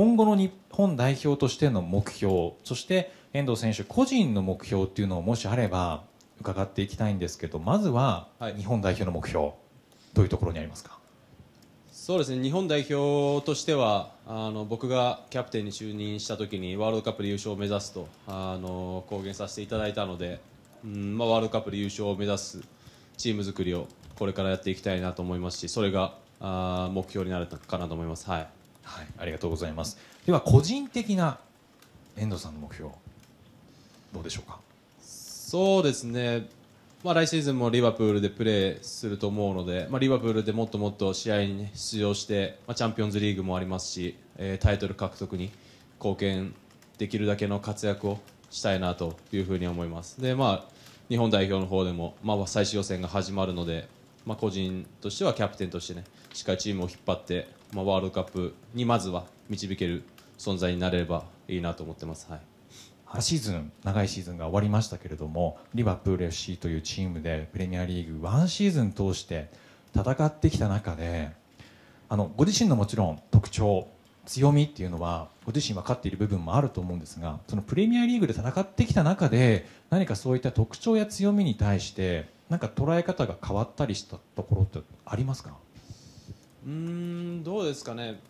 今後の日本代表としての目標そして遠藤選手個人の目標っていうのをもしあれば伺っていきたいんですけどまずは日本代表の目標、はい、どういうところにありますかそうですね日本代表としてはあの僕がキャプテンに就任した時にワールドカップで優勝を目指すとあの公言させていただいたので、うんまあ、ワールドカップで優勝を目指すチーム作りをこれからやっていきたいなと思いますしそれがあ目標になるかなと思います。はいはい、ありがとうございますでは個人的な遠藤さんの目標どうでしょうかそうですね、まあ、来シーズンもリバプールでプレーすると思うので、まあ、リバプールでもっともっと試合に出場して、まあ、チャンピオンズリーグもありますし、えー、タイトル獲得に貢献できるだけの活躍をしたいなというふうに思います。でまあ日本代表の方でも、まあ、最終予選が始まるので、まあ、個人としてはキャプテンとしてねしっかりチームを引っ張って、まあ、ワールドカップにまずは導ける存在になれればいいなと思ってます。はいシーズン長いシーズンが終わりましたけれどもリバプール FC というチームでプレミアリーグ1シーズン通して戦ってきた中であのご自身のもちろん特徴強みっていうのはご自身分かっている部分もあると思うんですがそのプレミアリーグで戦ってきた中で何かそういった特徴や強みに対してなんか捉え方が変わったりしたところってありますかうんどうですかね、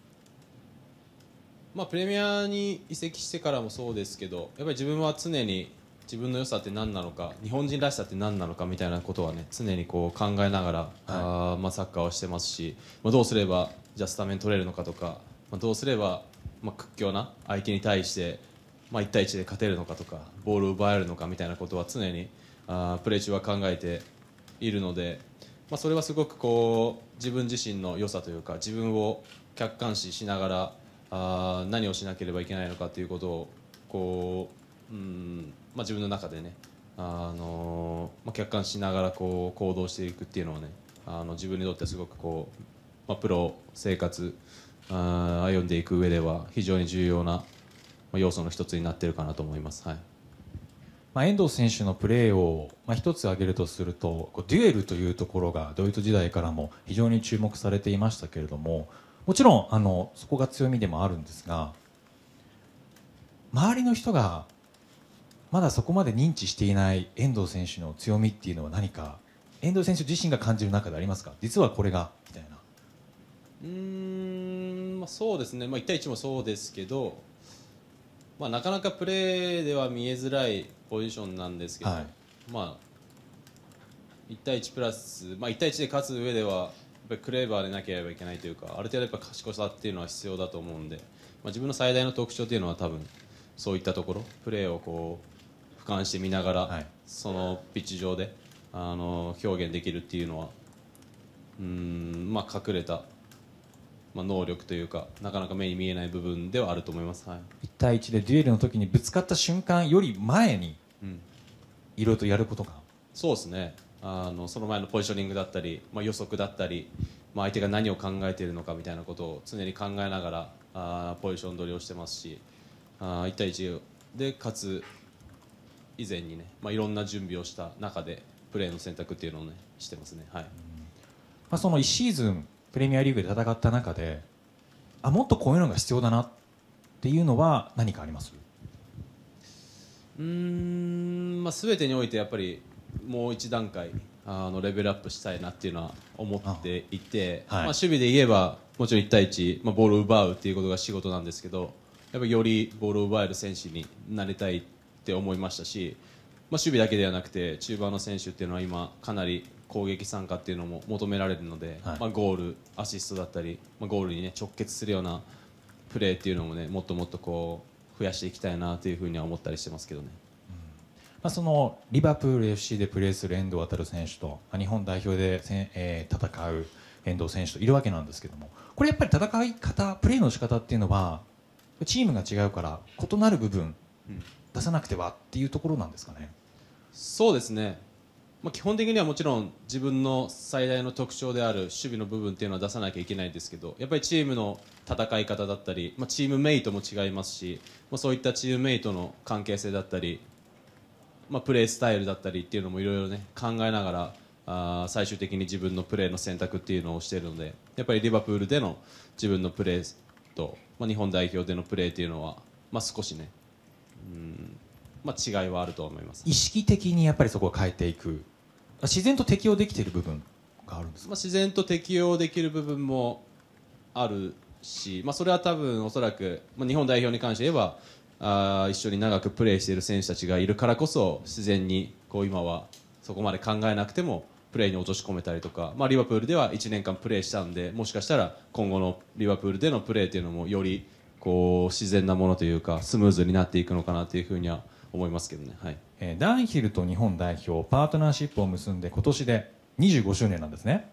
まあ、プレミアに移籍してからもそうですけどやっぱり自分は常に自分の良さって何なのか日本人らしさって何なのかみたいなことはね常にこう考えながら、はい、あまあ、サッカーをしてますし、まあ、どうすればジャスタメン取れるのかとか、まあ、どうすれば、まあ、屈強な相手に対して、まあ、1対1で勝てるのかとかボールを奪えるのかみたいなことは常にあプレー中は考えているので、まあ、それはすごくこう自分自身の良さというか自分を客観視しながらあ何をしなければいけないのかということをこう、うんまあ、自分の中でね、あのまあ、客観視しながらこう行動していくっていうのはねあの自分にとってはすごくこう、まあ、プロ生活あ歩んでいく上では非常に重要な要素の一つになってるかなと思います。はい遠藤選手のプレーを1つ挙げるとするとデュエルというところがドイツ時代からも非常に注目されていましたけれどももちろんそこが強みでもあるんですが周りの人がまだそこまで認知していない遠藤選手の強みっていうのは何か遠藤選手自身が感じる中でありますか実はこれがみたいな。うんまあ、そうですね、まあ、1対1もそうですけどまあ、なかなかプレーでは見えづらいポジションなんですけど、はい、まあ、1対1プラス、まあ、1対1で勝つ上ではやっぱクレーバーでなければいけないというかある程度やっぱ賢さっていうのは必要だと思うんで、まあ、自分の最大の特徴というのは多分そういったところプレーをこう俯瞰して見ながら、はい、そのピッチ上であの表現できるっていうのはうん、まあ、隠れたまあ、能力というかなかなか目に見えない部分ではあると思います、はい、1対1でデュエルの時にぶつかった瞬間より前にいろいろとやることが、うん、そうですねあのその前のポジショニングだったり、まあ、予測だったり、まあ、相手が何を考えているのかみたいなことを常に考えながらあポジション取りをしてますしあ1対1でかつ以前にね、まあ、いろんな準備をした中でプレーの選択っていうのを、ね、してますね。はいまあ、その1シーズンプレミアリーグで戦った中であもっとこういうのが必要だなっていうのは何かありますうん、まあ、全てにおいてやっぱりもう一段階あのレベルアップしたいなっていうのは思っていてまあ、守備で言えばもちろん1対1、まあ、ボールを奪うっていうことが仕事なんですけどやっぱよりボールを奪える選手になりたいって思いましたし、まあ、守備だけではなくて中盤の選手っていうのは今かなり攻撃参加っていうのも求められるので、はい、まあ、ゴール、アシストだったり、まあ、ゴールに、ね、直結するようなプレーっていうのも、ね、もっともっとこう増やしていきたいなというふうには思ったりしてますけどね。うん、まあ、そのリバプール FC でプレーする遠藤航選手と日本代表でせ、えー、戦う遠藤選手といるわけなんですけどもこれやっぱり戦い方プレーの仕方っていうのはチームが違うから異なる部分、出さなくてはっていうところなんですかね。そうですね基本的にはもちろん自分の最大の特徴である守備の部分ていうのは出さなきゃいけないんですけどやっぱりチームの戦い方だったり、まあ、チームメイトも違いますし、まあ、そういったチームメイトの関係性だったり、まあ、プレースタイルだったりっていうのもいろいろ、ね、考えながらあ最終的に自分のプレーの選択っていうのをしているのでやっぱりリバプールでの自分のプレーと、まあ、日本代表でのプレーっていうのは、まあ、少しねうん、まあ、違いはあると思います意識的にやっぱりそこを変えていく自然と適応できている部分があるんですまあ、自然と適応できる部分もあるし、まあ、それは多分おそらく、まあ、日本代表に関して言えばあ一緒に長くプレーしている選手たちがいるからこそ自然にこう今はそこまで考えなくてもプレーに落とし込めたりとか、まあ、リバプールでは1年間プレーしたんでもしかしたら今後のリバプールでのプレーというのもよりこう自然なものというかスムーズになっていくのかなというふうには思いますけどね。はいダンヒルと日本代表パートナーシップを結んで今年で25周年なんですね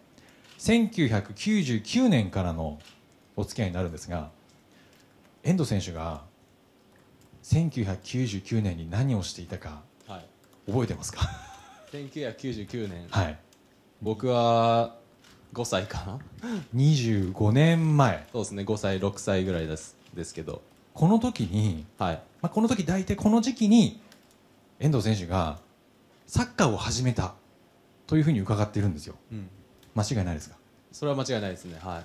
1999年からのお付き合いになるんですが遠藤選手が1999年に何をしていたか、覚えてますか1999年はい僕は5歳かな25年前そうですね5歳6歳ぐらいですですけどこの時に、はいまあ、この時大体この時期に遠藤選手がサッカーを始めたというふうに伺っているんですよ、うん、間違いないですかそれは間違いないですね、は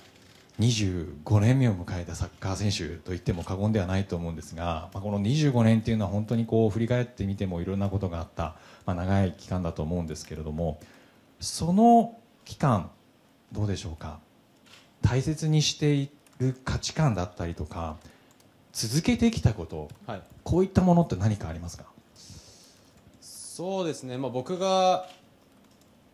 い、25年目を迎えたサッカー選手といっても過言ではないと思うんですが、まあ、この25年というのは本当にこう振り返ってみてもいろんなことがあった、まあ、長い期間だと思うんですけれどもその期間、どうでしょうか大切にしている価値観だったりとか続けてきたこと、はい、こういったものって何かありますかそうですね、まあ、僕が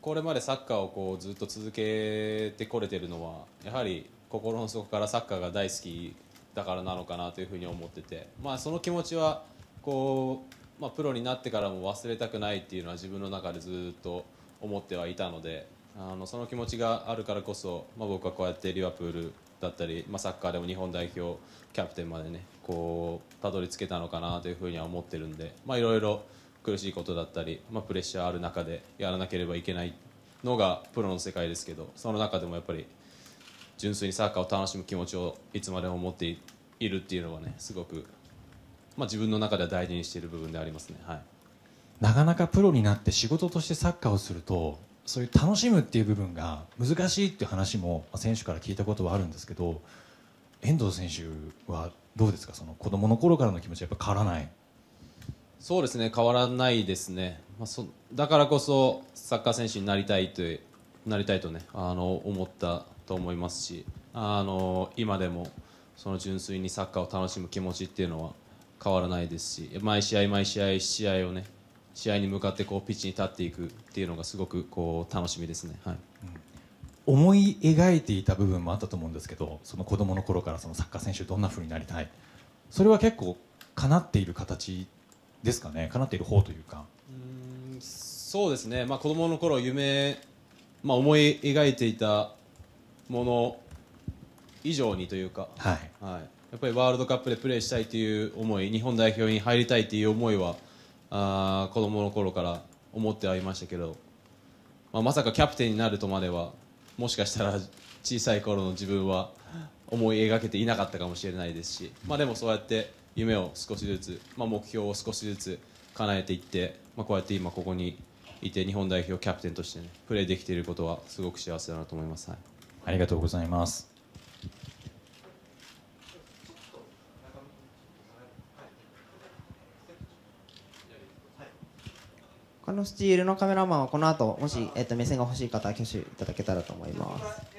これまでサッカーをこうずっと続けてこれてるのはやはり心の底からサッカーが大好きだからなのかなというふうに思ってて、まあ、その気持ちはこう、まあ、プロになってからも忘れたくないっていうのは自分の中でずっと思ってはいたのであのその気持ちがあるからこそ、まあ、僕はこうやってリバプールだったり、まあ、サッカーでも日本代表キャプテンまでねこうたどり着けたのかなというふうには思ってるんで、まあ、いろいろ。苦しいことだったり、まあ、プレッシャーある中でやらなければいけないのがプロの世界ですけどその中でもやっぱり純粋にサッカーを楽しむ気持ちをいつまでも持っているっていうのはねすごく、まあ、自分の中では大事にしている部分でありますね、はい、なかなかプロになって仕事としてサッカーをするとそういう楽しむっていう部分が難しいっていう話も選手から聞いたことはあるんですけど遠藤選手はどうですかその子供の頃からの気持ちはやっぱ変わらないそうですね変わらないですね、まあ、そだからこそサッカー選手になりたいとなりたいとねあの思ったと思いますしあの今でもその純粋にサッカーを楽しむ気持ちっていうのは変わらないですし毎試合毎試合試合をね試合に向かってこうピッチに立っていくっていうのがすごくこう楽しみですね、はいうん、思い描いていた部分もあったと思うんですけどその子供の頃からそのサッカー選手どんなふうになりたいそれは結構叶っている形ですかね、叶っている方というか。うそうですね、まあ、子供の頃夢、まあ、思い描いていたもの以上にというか、はい、はい、やっぱりワールドカップでプレーしたいという思い、日本代表に入りたいという思いは、あ子供の頃から思ってはいましたけど、まあ、まさかキャプテンになるとまでは、もしかしたら小さい頃の自分は思い描けていなかったかもしれないですし、まあ、でもそうやって。夢を少しずつ、まあ、目標を少しずつ叶えていって、まあ、こうやって今ここにいて日本代表キャプテンとして、ね、プレーできていることはすごく幸せだなと思います、はい、ありがとうございますこのスチールのカメラマンはこの後もし、えっと、目線が欲しい方は挙手いただけたらと思います。